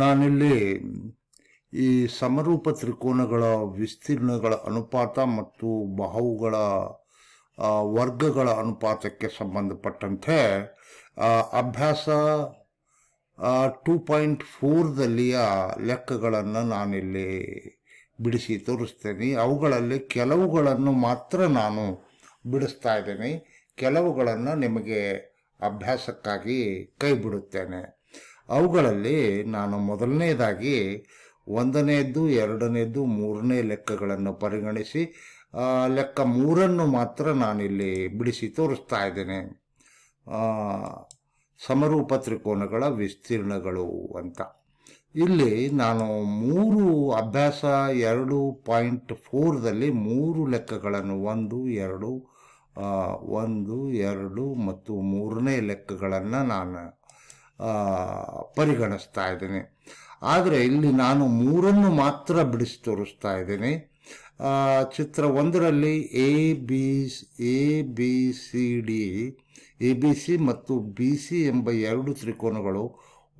ನಾನಿಲ್ಲಿ ಈ ಸಮರೂಪ ತ್ರಿಕೋನಗಳ ವಿಸ್ತೀರ್ಣಗಳ ಅನುಪಾತ ಮತ್ತು ಬಹುಗಳ ವರ್ಗಗಳ ಅನುಪಾತಕ್ಕೆ ಸಂಬಂಧಪಟ್ಟಂತೆ ಅಭ್ಯಾಸ ಟೂ ಪಾಯಿಂಟ್ ಫೋರ್ದಲ್ಲಿಯ ಲೆಕ್ಕಗಳನ್ನು ನಾನಿಲ್ಲಿ ಬಿಡಿಸಿ ತೋರಿಸ್ತೇನೆ ಅವುಗಳಲ್ಲಿ ಕೆಲವುಗಳನ್ನು ಮಾತ್ರ ನಾನು ಬಿಡಿಸ್ತಾ ಇದ್ದೇನೆ ಕೆಲವುಗಳನ್ನು ನಿಮಗೆ ಅಭ್ಯಾಸಕ್ಕಾಗಿ ಕೈ ಬಿಡುತ್ತೇನೆ ಅವುಗಳಲ್ಲಿ ನಾನು ಮೊದಲನೇದಾಗಿ ಒಂದನೆಯದ್ದು ಎರಡನೆಯದ್ದು ಮೂರನೇ ಲೆಕ್ಕಗಳನ್ನು ಪರಿಗಣಿಸಿ ಲೆಕ್ಕ ಮೂರನ್ನು ಮಾತ್ರ ನಾನಿಲ್ಲಿ ಬಿಡಿಸಿ ತೋರಿಸ್ತಾ ಇದ್ದೇನೆ ಸಮರೂಪ ತ್ರಿಕೋನಗಳ ವಿಸ್ತೀರ್ಣಗಳು ಅಂತ ಇಲ್ಲಿ ನಾನು ಮೂರು ಅಭ್ಯಾಸ ಎರಡು ಪಾಯಿಂಟ್ ಫೋರ್ದಲ್ಲಿ ಮೂರು ಲೆಕ್ಕಗಳನ್ನು ಒಂದು ಎರಡು ಒಂದು ಎರಡು ಮತ್ತು ಮೂರನೇ ಲೆಕ್ಕಗಳನ್ನು ನಾನು ಪರಿಗಣಿಸ್ತಾ ಇದ್ದೀನಿ ಆದರೆ ಇಲ್ಲಿ ನಾನು ಮೂರನ್ನು ಮಾತ್ರ ಬಿಡಿಸಿ ತೋರಿಸ್ತಾ ಇದ್ದೀನಿ ಚಿತ್ರ ಒಂದರಲ್ಲಿ A B A B C D A B C ಮತ್ತು ಬಿ ಸಿ ಎಂಬ ಎರಡು ತ್ರಿಕೋನಗಳು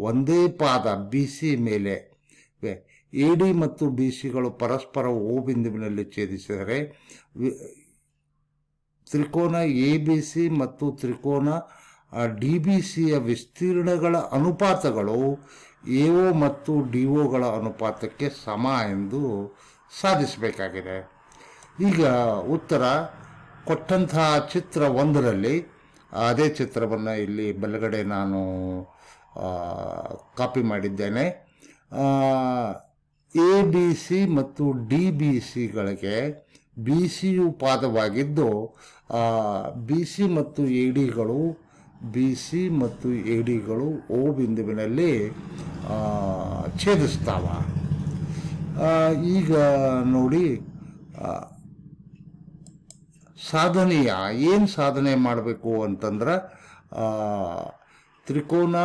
ಒಂದೇ ಪಾದ ಬಿ ಸಿ ಮೇಲೆ ಎ ಡಿ ಮತ್ತು ಬಿ ಸಿಗಳು ಪರಸ್ಪರ ಓ ಬಿಂದುವಿನಲ್ಲಿ ಛೇದಿಸಿದರೆ ತ್ರಿಕೋನ ಎ ಬಿ ಸಿ ಮತ್ತು ತ್ರಿಕೋನ ಆ ಡಿ ಬಿ ಸಿಯ ವಿಸ್ತೀರ್ಣಗಳ ಅನುಪಾತಗಳು ಎ ಒ ಮತ್ತು ಡಿ ಒಗಳ ಅನುಪಾತಕ್ಕೆ ಸಮ ಎಂದು ಸಾಧಿಸಬೇಕಾಗಿದೆ ಈಗ ಉತ್ತರ ಕೊಟ್ಟಂತಹ ಚಿತ್ರ ಒಂದರಲ್ಲಿ ಅದೇ ಚಿತ್ರವನ್ನು ಇಲ್ಲಿ ಬಲಗಡೆ ನಾನು ಕಾಪಿ ಮಾಡಿದ್ದೇನೆ ಎ ಬಿ ಸಿ ಮತ್ತು ಡಿ ಬಿ ಸಿಗಳಿಗೆ ಬಿ ಸಿಯು ಪಾದವಾಗಿದ್ದು ಬಿ ಸಿ ಮತ್ತು ಎ ಡಿಗಳು ಬಿ ಸಿ ಮತ್ತು ಎ ಡಿಗಳು ಓ ಬಿಂದುವಿನಲ್ಲಿ ಛೇದಿಸ್ತಾವ ಈಗ ನೋಡಿ ಸಾಧನೆಯ ಏನು ಸಾಧನೆ ಮಾಡಬೇಕು ಅಂತಂದ್ರೆ ತ್ರಿಕೋನ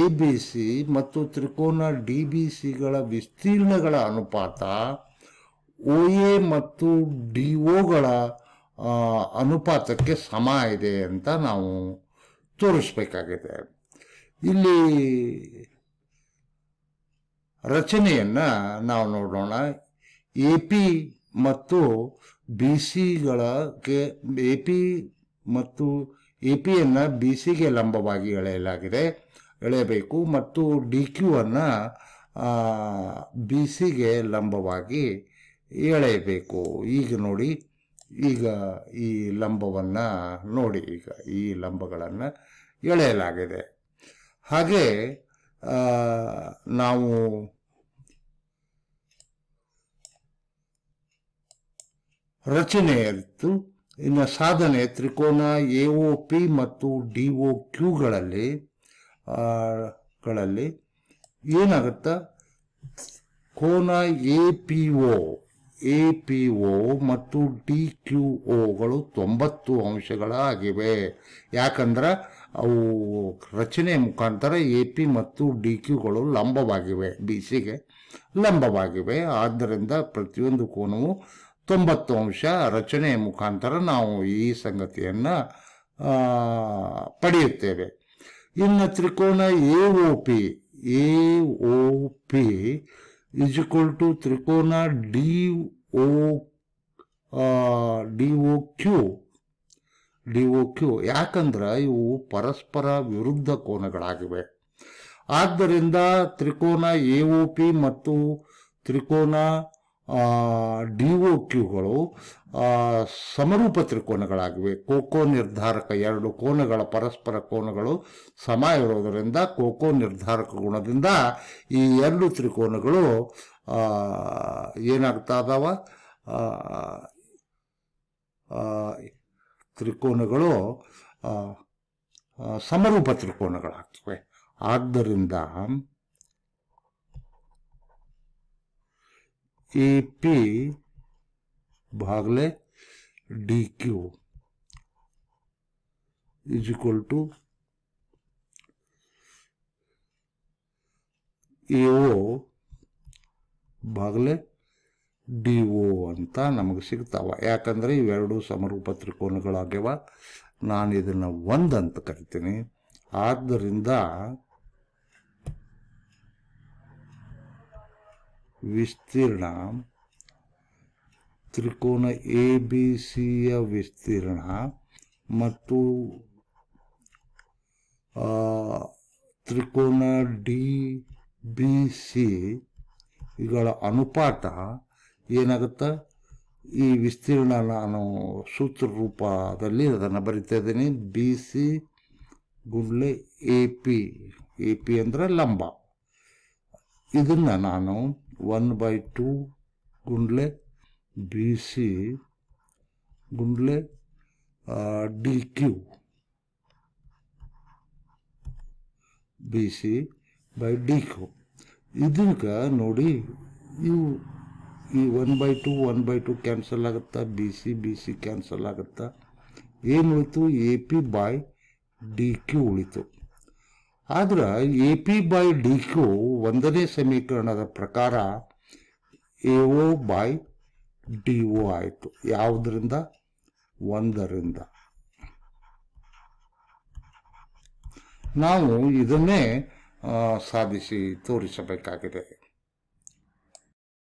ಎ ಬಿ ಸಿ ಮತ್ತು ತ್ರಿಕೋನ ಡಿ ಬಿ ಸಿಗಳ ವಿಸ್ತೀರ್ಣಗಳ ಅನುಪಾತ ಓ ಎ ಮತ್ತು ಡಿ ಒಗಳ ಅನುಪಾತಕ್ಕೆ ಸಮ ಇದೆ ಅಂತ ನಾವು ತೋರಿಸ್ಬೇಕಾಗಿದೆ ಇಲ್ಲಿ ರಚನೆಯನ್ನು ನಾವು ನೋಡೋಣ ಎ ಪಿ ಮತ್ತು ಬಿ ಸಿಗಳಿಗೆ ಎ ಪಿ ಮತ್ತು ಎ ಪಿಯನ್ನು ಬಿ ಸಿಗೆ ಲಂಬವಾಗಿ ಎಳೆಯಲಾಗಿದೆ ಎಳೆಯಬೇಕು ಮತ್ತು ಡಿ ಕ್ಯೂ ಅನ್ನು ಬಿ ಸಿಗೆ ಲಂಬವಾಗಿ ಎಳೆಯಬೇಕು ಈಗ ನೋಡಿ ಈಗ ಈ ಲಂಬವನ್ನು ನೋಡಿ ಈಗ ಈ ಲಂಬಗಳನ್ನು ಎಳೆಯಲಾಗಿದೆ ಹಾಗೆ ನಾವು ರಚನೆ ಇತ್ತು ಇನ್ನು ಸಾಧನೆ ತ್ರಿಕೋನ ಎ ಒ ಪಿ ಮತ್ತು ಡಿ ಒ ಕ್ಯೂಗಳಲ್ಲಿ ಗಳಲ್ಲಿ ಏನಾಗುತ್ತ ಕೋನ A P O A P O ಮತ್ತು ಡಿ ಕ್ಯೂ ಓಗಳು ತೊಂಬತ್ತು ಅಂಶಗಳಾಗಿವೆ ಯಾಕಂದ್ರೆ ಅವು ರಚನೆ ಮುಖಾಂತರ ಎ ಪಿ ಮತ್ತು ಡಿ ಕ್ಯೂಗಳು ಲಂಬವಾಗಿವೆ ಬಿ ಸಿಗೆ ಲಂಬವಾಗಿವೆ ಆದ್ದರಿಂದ ಪ್ರತಿಯೊಂದು ಕೋನವು ತೊಂಬತ್ತು ಅಂಶ ರಚನೆ ಮುಖಾಂತರ ನಾವು ಈ ಸಂಗತಿಯನ್ನು ಪಡೆಯುತ್ತೇವೆ ಇನ್ನು ತ್ರಿಕೋನ A O P A O P is equal to ತ್ರಿಕೋನ D O D O Q D Q ಯಾಕಂದ್ರೆ ಇವು ಪರಸ್ಪರ ವಿರುದ್ಧ ಕೋನಗಳಾಗಿವೆ ಆದ್ದರಿಂದ ತ್ರಿಕೋನ ಎ ಓ ಪಿ ಮತ್ತು ತ್ರಿಕೋನ ಡಿ ಒ ಕ್ಯೂಗಳು ಸಮರೂಪ ತ್ರಿಕೋನಗಳಾಗಿವೆ ಕೋಕೋ ನಿರ್ಧಾರಕ ಎರಡು ಕೋನಗಳ ಪರಸ್ಪರ ಕೋನಗಳು ಸಮ ಇರೋದರಿಂದ ಕೋಕೋ ನಿರ್ಧಾರಕ ಗುಣದಿಂದ ಈ ಎರಡು ತ್ರಿಕೋನಗಳು ಏನಾಗ್ತಾ ಇದಾವ ತ್ರಿಕೋನಗಳು ಸಮರೂಪ ತ್ರಿಕೋನಗಳಾಗ್ತವೆ ಆದ್ದರಿಂದ ಎ ಪಿ भागले D Q is equal to A ಭಾಗಲೆ ಡಿ ಅಂತ ನಮಗೆ ಸಿಗ್ತಾವ ಯಾಕಂದರೆ ಇವೆರಡು ಸಮರೂಪ ತ್ರಿಕೋನಗಳಾಗ್ಯವ ನಾನು ಇದನ್ನು ಒಂದು ಅಂತ ಕರಿತೀನಿ ಆದ್ದರಿಂದ ವಿಸ್ತೀರ್ಣ ತ್ರಿಕೋನ ಎ ಬಿ ಸಿಯ ವಿಸ್ತೀರ್ಣ ಮತ್ತು ತ್ರಿಕೋನ ಡಿ ಬಿ ಸಿ ಇವುಗಳ ಅನುಪಾತ ಏನಾಗುತ್ತೆ ಈ ವಿಸ್ತೀರ್ಣ ನಾನು ಸೂತ್ರ ರೂಪದಲ್ಲಿ ಅದನ್ನು ಬರಿತಾ ಇದ್ದೀನಿ ಬಿ ಸಿ ಗುಡ್ಲೆ ಎ ಪಿ ಎ ಪಿ ಅಂದರೆ ಲಂಬ ಇದನ್ನು ನಾನು ಒನ್ ಬೈ ಟು ಗುಂಡ್ಲೆ ಬಿ ಸಿ ಗುಂಡ್ಲೆ D Q B C by D Q ಇದಕ್ಕೆ ನೋಡಿ ಇವು ಈ one by two one by two cancel ಆಗುತ್ತಾ B C B C cancel ಆಗುತ್ತಾ ಏನು ಉಳಿತು A P by D Q ಉಳಿತು ಆದ್ರೆ A P by D Q ಒಂದನೇ ಸಮೀಕರಣದ ಪ್ರಕಾರ A O by D O ಆಯಿತು ಯಾವುದರಿಂದ ಒಂದರಿಂದ ನಾವು ಇದನ್ನೇ ಸಾಧಿಸಿ ತೋರಿಸಬೇಕಾಗಿದೆ